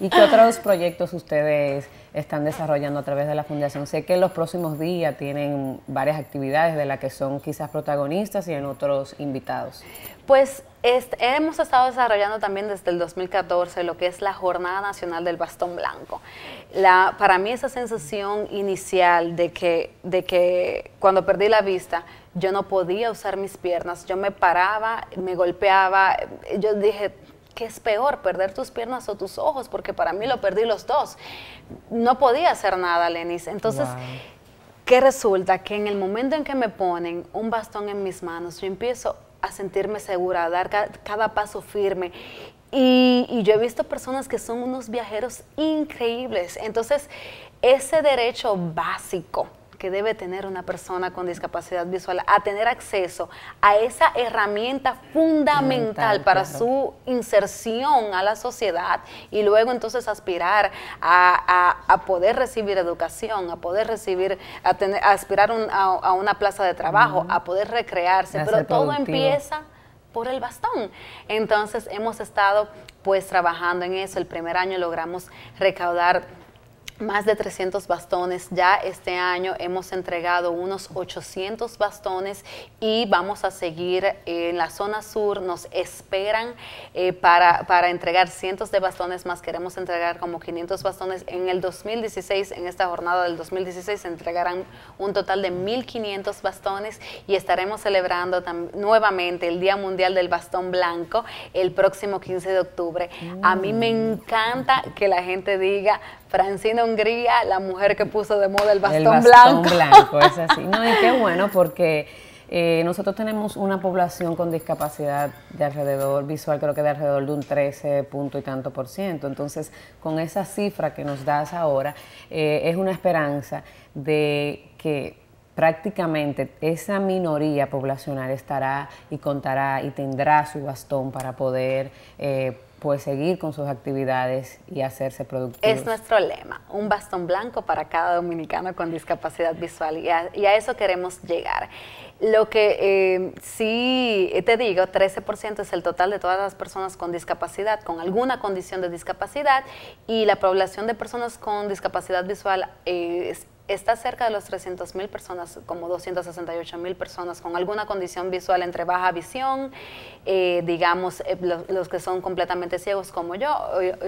¿Y qué otros proyectos ustedes están desarrollando a través de la Fundación? Sé que en los próximos días tienen varias actividades de las que son quizás protagonistas y en otros invitados. Pues hemos estado desarrollando también desde el 2014 lo que es la Jornada Nacional del Bastón Blanco. La, para mí esa sensación inicial de que, de que cuando perdí la vista yo no podía usar mis piernas, yo me paraba, me golpeaba, yo dije, ¿Qué es peor, perder tus piernas o tus ojos? Porque para mí lo perdí los dos. No podía hacer nada, Lenis. Entonces, ¿qué resulta? Que en el momento en que me ponen un bastón en mis manos, yo empiezo a sentirme segura, a dar cada paso firme. y, yo he visto personas que son unos viajeros increíbles. Entonces, ese derecho básico que debe tener una persona con discapacidad visual a tener acceso a esa herramienta fundamental para su inserción a la sociedad y luego entonces aspirar a, poder recibir educación, a poder recibir, a, tener, aspirar a, una plaza de trabajo, a poder recrearse, pero todo empieza por el bastón. Entonces hemos estado pues trabajando en eso. El primer año logramos recaudar más de 300 bastones. Ya este año hemos entregado unos 800 bastones y vamos a seguir en la zona sur. Nos esperan eh, para, entregar cientos de bastones más. Queremos entregar como 500 bastones en el 2016. En esta jornada del 2016 se entregarán un total de 1.500 bastones y estaremos celebrando nuevamente el Día Mundial del Bastón Blanco el próximo 15 de octubre. A mí me mm. encanta que la gente diga, Francina Hungría, la mujer que puso de moda el bastón, el bastón blanco. es así. No, y qué bueno porque eh, nosotros tenemos una población con discapacidad de alrededor, visual creo que de alrededor de un 13 punto y tanto por ciento. Entonces, con esa cifra que nos das ahora, eh, es una esperanza de que prácticamente esa minoría poblacional estará y contará y tendrá su bastón para poder... Eh, pues seguir con sus actividades y hacerse productivos. Es nuestro lema, un bastón blanco para cada dominicano con discapacidad visual y a, eso queremos llegar. Lo que eh, sí te digo, 13% es el total de todas las personas con discapacidad, con alguna condición de discapacidad y la población de personas con discapacidad visual eh, es está cerca de los mil personas, como mil personas con alguna condición visual entre baja visión, eh, digamos, eh, los, que son completamente ciegos como yo,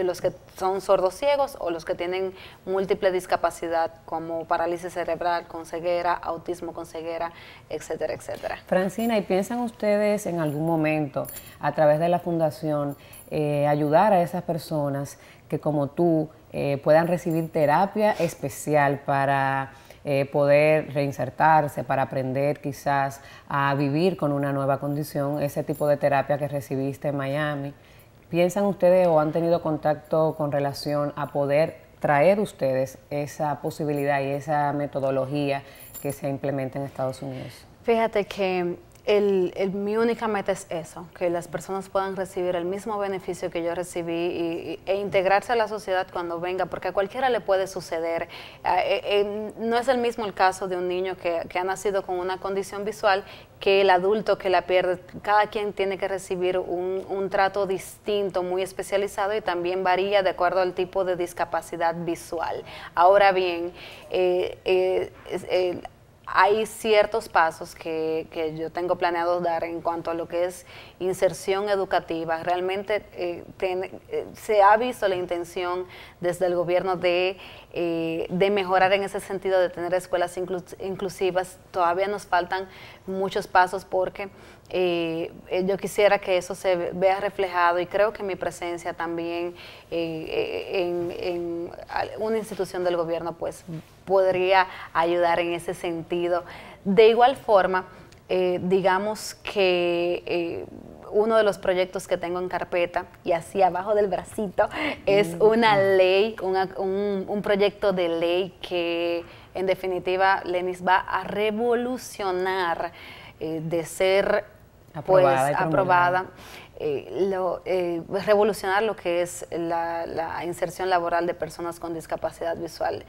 los que son sordos ciegos o los que tienen múltiple discapacidad como parálisis cerebral con ceguera, autismo con ceguera, etcétera, etcétera. Francina, ¿y piensan ustedes en algún momento a través de la fundación eh, ayudar a esas personas? que como tú eh, puedan recibir terapia especial para eh, poder reinsertarse, para aprender quizás a vivir con una nueva condición, ese tipo de terapia que recibiste en Miami. ¿Piensan ustedes o han tenido contacto con relación a poder traer ustedes esa posibilidad y esa metodología que se implementa en Estados Unidos? Fíjate que el, mi única meta es eso, que las personas puedan recibir el mismo beneficio que yo recibí y, e integrarse a la sociedad cuando venga, porque a cualquiera le puede suceder. Ah, eh, eh, no es el mismo el caso de un niño que, ha nacido con una condición visual que el adulto que la pierde. Cada quien tiene que recibir un, un trato distinto, muy especializado y también varía de acuerdo al tipo de discapacidad visual. Ahora bien, eh, eh hay ciertos pasos que, yo tengo planeado dar en cuanto a lo que es inserción educativa. Realmente eh, eh, se ha visto la intención desde el gobierno de, eh, de mejorar en ese sentido, de tener escuelas inclusivas. Todavía nos faltan muchos pasos porque yo quisiera que eso se vea reflejado y creo que mi presencia también en, en, una institución del gobierno pues podría ayudar en ese sentido. De igual forma, eh, digamos que eh, uno de los proyectos que tengo en carpeta y así abajo del bracito es mm. una ley, un, proyecto de ley que en definitiva Lenis va a revolucionar eh, de ser pues, aprobada. Eh, lo, eh, revolucionar lo que es la, inserción laboral de personas con discapacidad visual.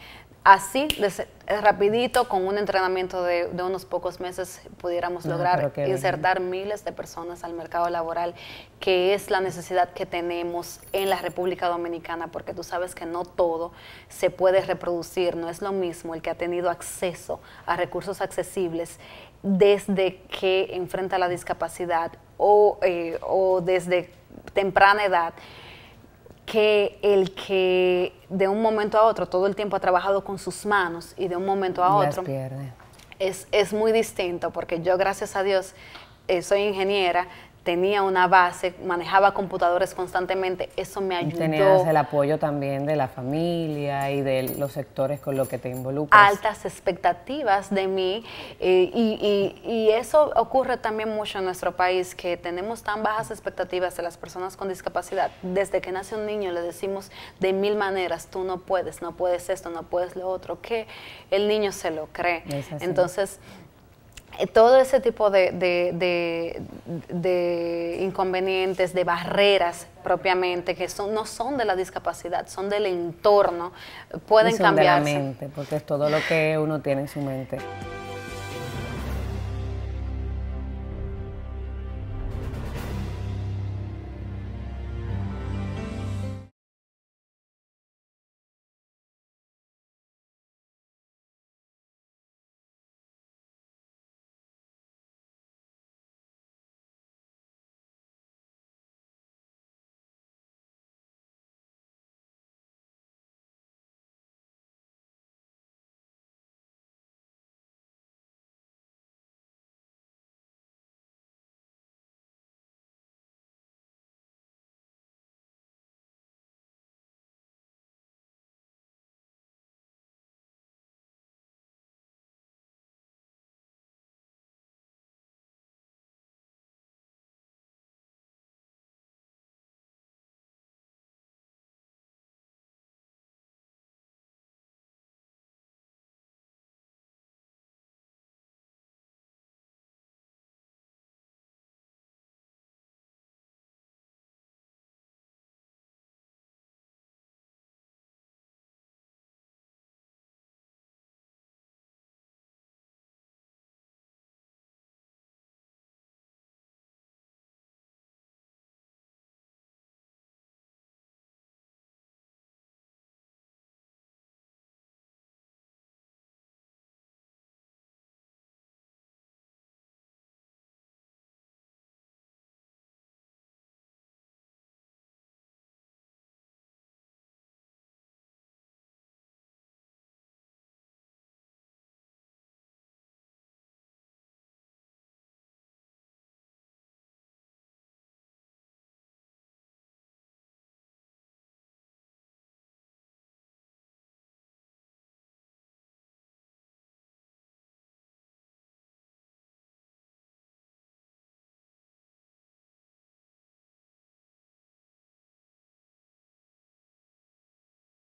Así, eh, rapidito, con un entrenamiento de, unos pocos meses, pudiéramos ah, lograr insertar miles de personas al mercado laboral, que es la necesidad que tenemos en la República Dominicana, porque tú sabes que no todo se puede reproducir, no es lo mismo el que ha tenido acceso a recursos accesibles desde que enfrenta la discapacidad eh, o, desde temprana edad que el que de un momento a otro todo el tiempo ha trabajado con sus manos y de un momento a otro es, muy distinto porque yo gracias a Dios eh, soy ingeniera, tenía una base, manejaba computadores constantemente, eso me ayudó. Tenías el apoyo también de la familia y de los sectores con los que te involucras. Altas expectativas de mí eh, y, y, y, eso ocurre también mucho en nuestro país, que tenemos tan bajas expectativas de las personas con discapacidad. Desde que nace un niño le decimos de mil maneras, tú no puedes, no puedes esto, no puedes lo otro, que el niño se lo cree. Entonces todo ese tipo de, de, de, inconvenientes, de barreras propiamente, que son, no son de la discapacidad, son del entorno, pueden cambiar cambiarse. porque es todo lo que uno tiene en su mente.